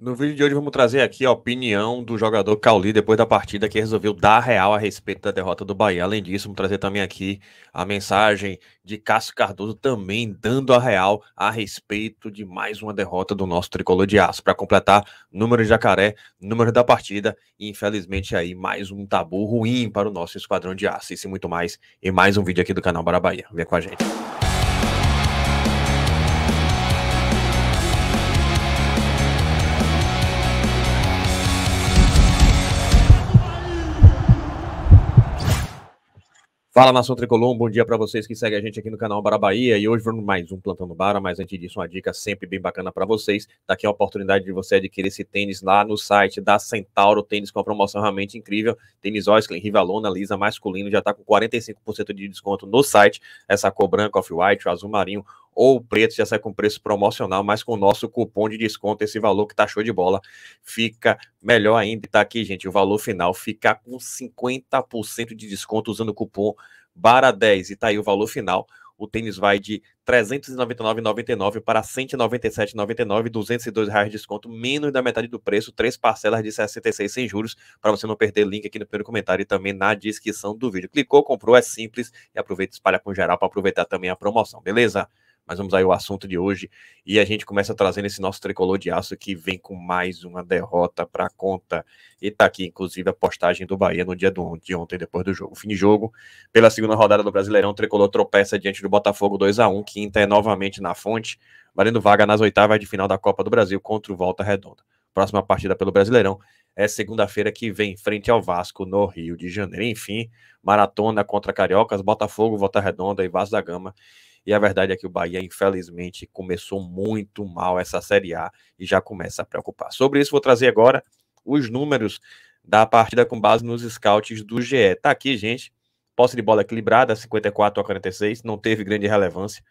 No vídeo de hoje vamos trazer aqui a opinião do jogador Cauli depois da partida que resolveu dar real a respeito da derrota do Bahia. Além disso, vamos trazer também aqui a mensagem de Cássio Cardoso também dando a real a respeito de mais uma derrota do nosso tricolor de aço. Para completar, número de jacaré, número da partida e infelizmente aí mais um tabu ruim para o nosso esquadrão de aço. Isso e muito mais em mais um vídeo aqui do canal Bara Bahia. Vem com a gente. Fala Nação Tricolor, um bom dia para vocês que seguem a gente aqui no canal Bara Bahia e hoje vamos mais um Plantando Bara, mas antes disso uma dica sempre bem bacana para vocês, daqui tá a oportunidade de você adquirir esse tênis lá no site da Centauro Tênis com uma promoção realmente incrível, tênis Oisley, Rivalona, Lisa, masculino, já está com 45% de desconto no site, essa cor branca, off-white, azul marinho, ou o preto já sai com preço promocional, mas com o nosso cupom de desconto, esse valor que tá show de bola, fica melhor ainda. Tá aqui, gente, o valor final fica com 50% de desconto usando o cupom BARA10. E tá aí o valor final. O tênis vai de R$ 399,99 para R$ 197,99, R$ reais de desconto, menos da metade do preço, três parcelas de 66 sem juros, para você não perder link aqui no primeiro comentário e também na descrição do vídeo. Clicou, comprou, é simples e aproveita e espalha com geral para aproveitar também a promoção, beleza? mas vamos aí ao assunto de hoje. E a gente começa trazendo esse nosso tricolor de aço que vem com mais uma derrota para conta. E tá aqui, inclusive, a postagem do Bahia no dia de ontem, depois do jogo. Fim de jogo, pela segunda rodada do Brasileirão, o tricolor tropeça diante do Botafogo 2 a 1 quinta é novamente na fonte, valendo vaga nas oitavas de final da Copa do Brasil contra o Volta Redonda. Próxima partida pelo Brasileirão é segunda-feira que vem, frente ao Vasco, no Rio de Janeiro. Enfim, maratona contra Cariocas, Botafogo, Volta Redonda e Vasco da Gama e a verdade é que o Bahia, infelizmente, começou muito mal essa Série A e já começa a preocupar. Sobre isso, vou trazer agora os números da partida com base nos scouts do GE. Tá aqui, gente. Posse de bola equilibrada, 54 a 46, não teve grande relevância.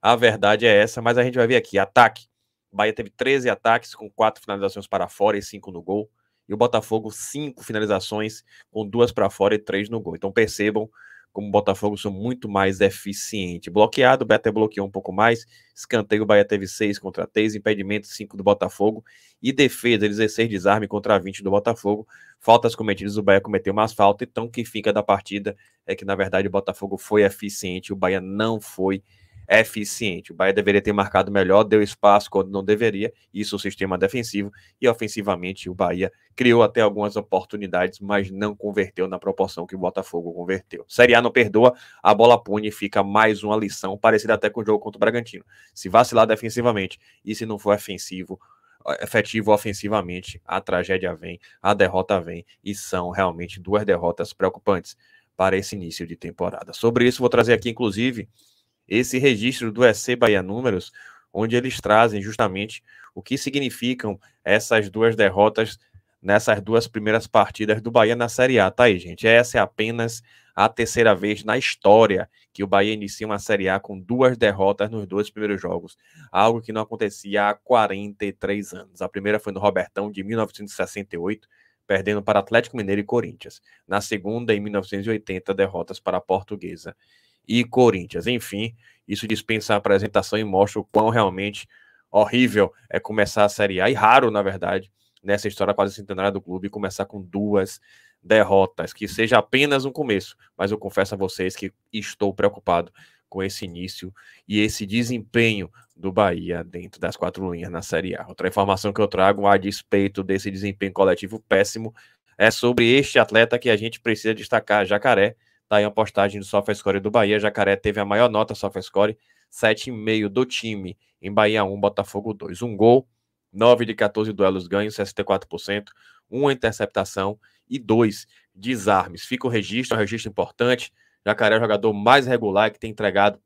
A verdade é essa, mas a gente vai ver aqui. Ataque. O Bahia teve 13 ataques com 4 finalizações para fora e 5 no gol. E o Botafogo, 5 finalizações com 2 para fora e 3 no gol. Então percebam como o Botafogo, são muito mais eficientes. Bloqueado, o Beto bloqueou um pouco mais. Escanteio, o Bahia teve 6 contra 3. Impedimento, 5 do Botafogo. E defesa, 16 desarme contra 20 do Botafogo. Faltas cometidas, o Bahia cometeu mais falta. Então, o que fica da partida é que, na verdade, o Botafogo foi eficiente, o Bahia não foi eficiente é eficiente. O Bahia deveria ter marcado melhor, deu espaço quando não deveria, isso o sistema defensivo, e ofensivamente o Bahia criou até algumas oportunidades, mas não converteu na proporção que o Botafogo converteu. Série A não perdoa, a bola pune fica mais uma lição, parecida até com o jogo contra o Bragantino. Se vacilar defensivamente e se não for ofensivo, efetivo ofensivamente, a tragédia vem, a derrota vem, e são realmente duas derrotas preocupantes para esse início de temporada. Sobre isso, vou trazer aqui, inclusive, esse registro do EC Bahia Números, onde eles trazem justamente o que significam essas duas derrotas nessas duas primeiras partidas do Bahia na Série A. Tá aí, gente. Essa é apenas a terceira vez na história que o Bahia inicia uma Série A com duas derrotas nos dois primeiros jogos, algo que não acontecia há 43 anos. A primeira foi no Robertão de 1968, perdendo para Atlético Mineiro e Corinthians. Na segunda, em 1980, derrotas para a Portuguesa e Corinthians. Enfim, isso dispensa a apresentação e mostra o quão realmente horrível é começar a Série A, e raro, na verdade, nessa história quase centenária do clube, começar com duas derrotas, que seja apenas um começo, mas eu confesso a vocês que estou preocupado com esse início e esse desempenho do Bahia dentro das quatro linhas na Série A. Outra informação que eu trago a despeito desse desempenho coletivo péssimo é sobre este atleta que a gente precisa destacar, Jacaré, Tá aí uma postagem do Score do Bahia. Jacaré teve a maior nota SofaScore, 7,5 do time. Em Bahia 1, Botafogo 2. Um gol, 9 de 14 duelos ganhos, 64%, uma interceptação e dois desarmes. Fica o registro, é um registro importante. Jacaré é o jogador mais regular que tem entregado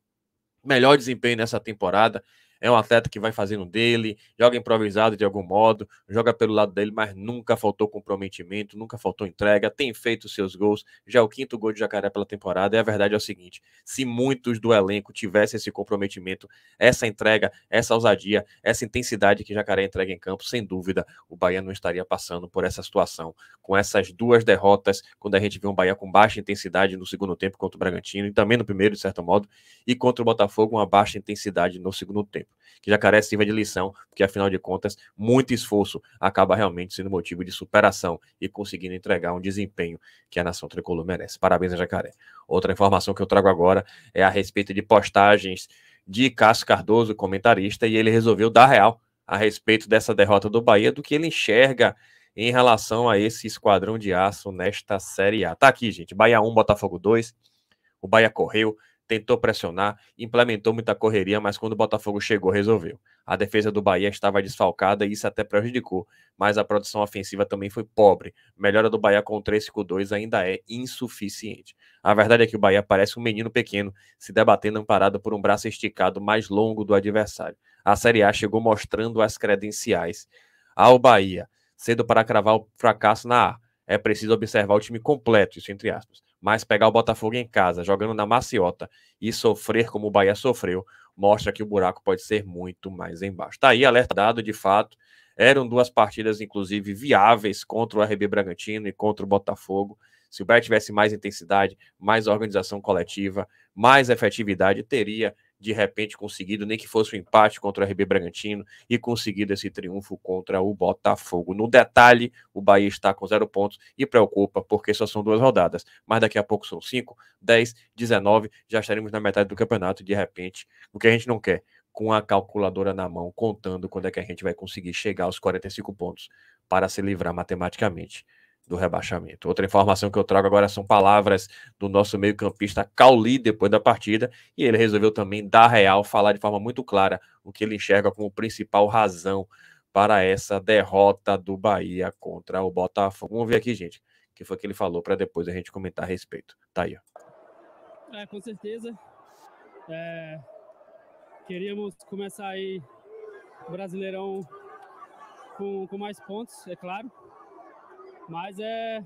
melhor desempenho nessa temporada. É um atleta que vai fazendo dele, joga improvisado de algum modo, joga pelo lado dele, mas nunca faltou comprometimento, nunca faltou entrega, tem feito seus gols. Já é o quinto gol de Jacaré pela temporada. E a verdade é o seguinte: se muitos do elenco tivessem esse comprometimento, essa entrega, essa ousadia, essa intensidade que Jacaré entrega em campo, sem dúvida, o Bahia não estaria passando por essa situação. Com essas duas derrotas, quando a gente vê um Bahia com baixa intensidade no segundo tempo contra o Bragantino, e também no primeiro, de certo modo, e contra o Botafogo, uma baixa intensidade no segundo tempo que jacaré sirva de lição, porque afinal de contas, muito esforço acaba realmente sendo motivo de superação e conseguindo entregar um desempenho que a nação tricolor merece. Parabéns a jacaré. Outra informação que eu trago agora é a respeito de postagens de Cássio Cardoso, comentarista, e ele resolveu dar real a respeito dessa derrota do Bahia, do que ele enxerga em relação a esse esquadrão de aço nesta Série A. Tá aqui, gente. Bahia 1, Botafogo 2. O Bahia correu, tentou pressionar, implementou muita correria, mas quando o Botafogo chegou, resolveu. A defesa do Bahia estava desfalcada e isso até prejudicou, mas a produção ofensiva também foi pobre. Melhora do Bahia com 3-5-2 ainda é insuficiente. A verdade é que o Bahia parece um menino pequeno, se debatendo amparado por um braço esticado mais longo do adversário. A Série A chegou mostrando as credenciais ao Bahia, cedo para cravar o fracasso na A. É preciso observar o time completo, isso entre aspas mas pegar o Botafogo em casa, jogando na maciota e sofrer como o Bahia sofreu, mostra que o buraco pode ser muito mais embaixo. Tá aí, alerta dado, de fato. Eram duas partidas, inclusive, viáveis contra o RB Bragantino e contra o Botafogo. Se o Bahia tivesse mais intensidade, mais organização coletiva, mais efetividade, teria de repente conseguido, nem que fosse um empate contra o RB Bragantino e conseguido esse triunfo contra o Botafogo. No detalhe, o Bahia está com zero pontos e preocupa, porque só são duas rodadas, mas daqui a pouco são 5, 10, 19, já estaremos na metade do campeonato e de repente, o que a gente não quer, com a calculadora na mão, contando quando é que a gente vai conseguir chegar aos 45 pontos para se livrar matematicamente do rebaixamento. Outra informação que eu trago agora são palavras do nosso meio-campista Cauli depois da partida, e ele resolveu também dar real, falar de forma muito clara o que ele enxerga como principal razão para essa derrota do Bahia contra o Botafogo. Vamos ver aqui, gente, o que foi que ele falou para depois a gente comentar a respeito. Tá aí. Ó. É, com certeza. É... Queríamos começar aí Brasileirão com, com mais pontos, é claro. Mas é,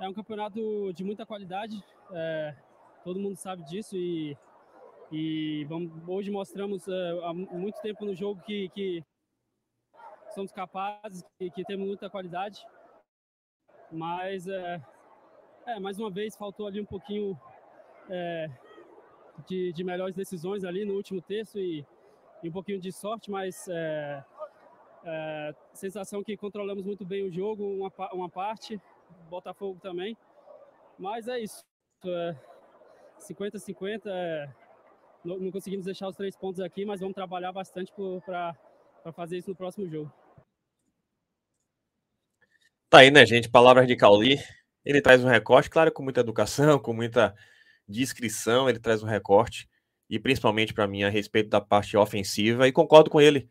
é um campeonato de muita qualidade, é, todo mundo sabe disso e, e vamos, hoje mostramos é, há muito tempo no jogo que, que somos capazes, e que, temos muita qualidade, mas é, é, mais uma vez faltou ali um pouquinho é, de, de melhores decisões ali no último terço e, e um pouquinho de sorte, mas é, é, sensação que controlamos muito bem o jogo, uma, uma parte, Botafogo também. Mas é isso. 50-50. É, é, não, não, conseguimos deixar os três pontos aqui, mas vamos trabalhar bastante para fazer isso no próximo jogo. Tá aí, né, gente? Palavras de Cauli. Ele traz um recorte, claro, com muita educação, com muita discrição. Ele traz um recorte, e principalmente para mim, a respeito da parte ofensiva. E concordo com ele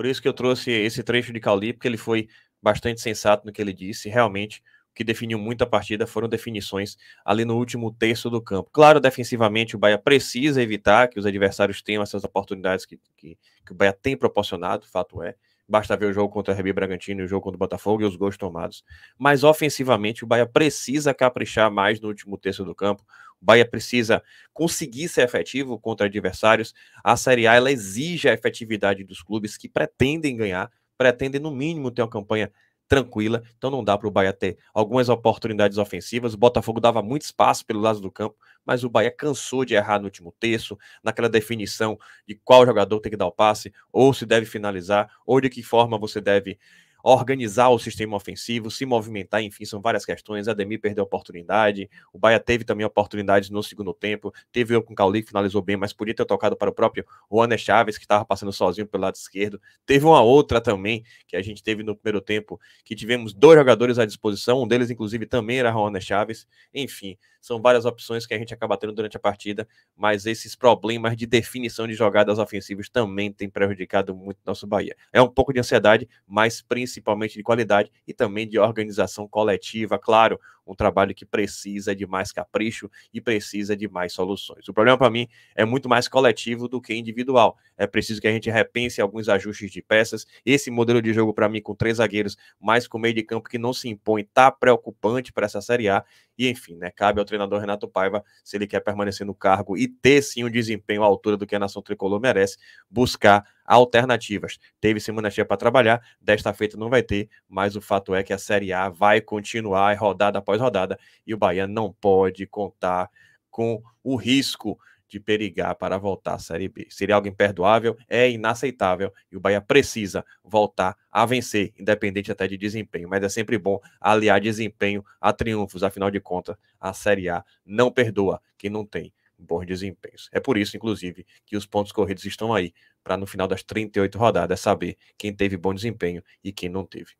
por isso que eu trouxe esse trecho de Cauli, porque ele foi bastante sensato no que ele disse. Realmente, o que definiu muito a partida foram definições ali no último terço do campo. Claro, defensivamente, o Bahia precisa evitar que os adversários tenham essas oportunidades que, que, que o Bahia tem proporcionado, fato é. Basta ver o jogo contra o RB Bragantino e o jogo contra o Botafogo e os gols tomados. Mas ofensivamente, o Bahia precisa caprichar mais no último terço do campo. Bahia precisa conseguir ser efetivo contra adversários. A Série A ela exige a efetividade dos clubes que pretendem ganhar, pretendem no mínimo ter uma campanha tranquila. Então não dá para o Bahia ter algumas oportunidades ofensivas. O Botafogo dava muito espaço pelo lado do campo, mas o Bahia cansou de errar no último terço, naquela definição de qual jogador tem que dar o passe, ou se deve finalizar, ou de que forma você deve organizar o sistema ofensivo, se movimentar, enfim, são várias questões. Ademir perdeu a oportunidade, o Bahia teve também oportunidades no segundo tempo, teve eu com o Cauli que finalizou bem, mas podia ter tocado para o próprio Juan Chaves, que estava passando sozinho pelo lado esquerdo. Teve uma outra também que a gente teve no primeiro tempo, que tivemos dois jogadores à disposição, um deles, inclusive, também era Juan Chaves. Enfim, são várias opções que a gente acaba tendo durante a partida, mas esses problemas de definição de jogadas ofensivas também têm prejudicado muito o nosso Bahia. É um pouco de ansiedade, mas principalmente principalmente de qualidade e também de organização coletiva, claro um trabalho que precisa de mais capricho e precisa de mais soluções. O problema para mim é muito mais coletivo do que individual. É preciso que a gente repense alguns ajustes de peças. Esse modelo de jogo para mim com três zagueiros, mais com meio de campo que não se impõe, tá preocupante para essa Série A. E enfim, né, cabe ao treinador Renato Paiva, se ele quer permanecer no cargo e ter sim um desempenho à altura do que a nação tricolor merece, buscar alternativas. Teve semana cheia para trabalhar, desta feita não vai ter, mas o fato é que a Série A vai continuar rodada após rodada e o Bahia não pode contar com o risco de perigar para voltar à Série B. Seria algo imperdoável, é inaceitável e o Bahia precisa voltar a vencer, independente até de desempenho. Mas é sempre bom aliar desempenho a triunfos, afinal de contas, a Série A não perdoa quem não tem bons desempenhos. É por isso, inclusive, que os pontos corridos estão aí, para no final das 38 rodadas saber quem teve bom desempenho e quem não teve.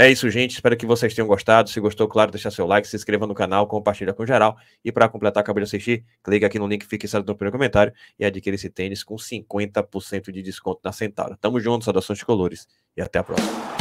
É isso, gente. Espero que vocês tenham gostado. Se gostou, claro, deixa seu like, se inscreva no canal, compartilha com geral. E para completar, acabei de assistir, clica aqui no link fixado no primeiro comentário e adquira esse tênis com 50% de desconto na Centauro. Tamo junto, saudações de colores e até a próxima.